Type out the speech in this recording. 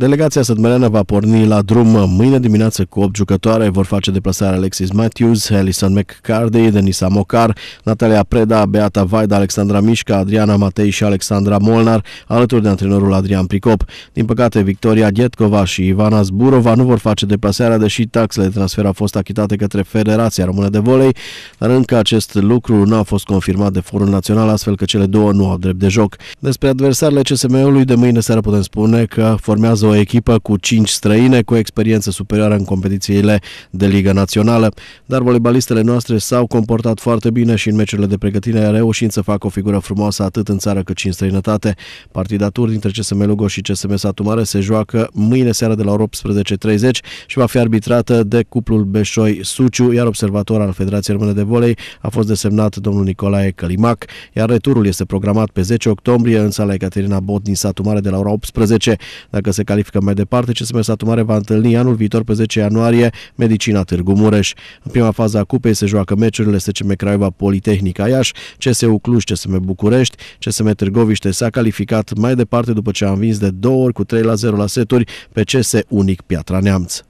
Delegația sătmăreană va porni la drum mâine dimineață cu 8 jucătoare. Vor face deplasarea Alexis Matthews, Alison McCardy, Denisa Mocar, Natalia Preda, Beata Vaida, Alexandra Mișca, Adriana Matei și Alexandra Molnar, alături de antrenorul Adrian Pricop. Din păcate, Victoria Dietcova și Ivana Zburova nu vor face deplasarea, deși taxele de transfer au fost achitate către Federația Română de Volei, dar încă acest lucru nu a fost confirmat de Forul Național, astfel că cele două nu au drept de joc. Despre adversarele CSM-ului de mâine seara putem spune că formează o echipă cu 5 străine cu experiență superioară în competițiile de Liga Națională, dar volebalistele noastre s-au comportat foarte bine și în meciurile de pregătire reușind să facă o figură frumoasă atât în țară cât și în străinătate. Partidaturi dintre CSM Lugo și CSM Satu Mare se joacă mâine seara de la 18.30 și va fi arbitrată de cuplul Beșoi-Suciu, iar observator al Federației Române de Volei a fost desemnat domnul Nicolae Călimac, iar returul este programat pe 10 octombrie în sala Ecaterina Bot din Satu Mare de la ora 18. Dacă se califică mai departe. se Satu Mare va întâlni anul viitor pe 10 ianuarie Medicina Târgu Mureș. În prima fază a cupei se joacă meciurile SCM Craiova Politehnica Iași, CSU Cluj, CSM București, CSM Târgoviște s-a calificat mai departe după ce a învins de două ori cu 3 la 0 la seturi pe CS Unic Piatra Neamț.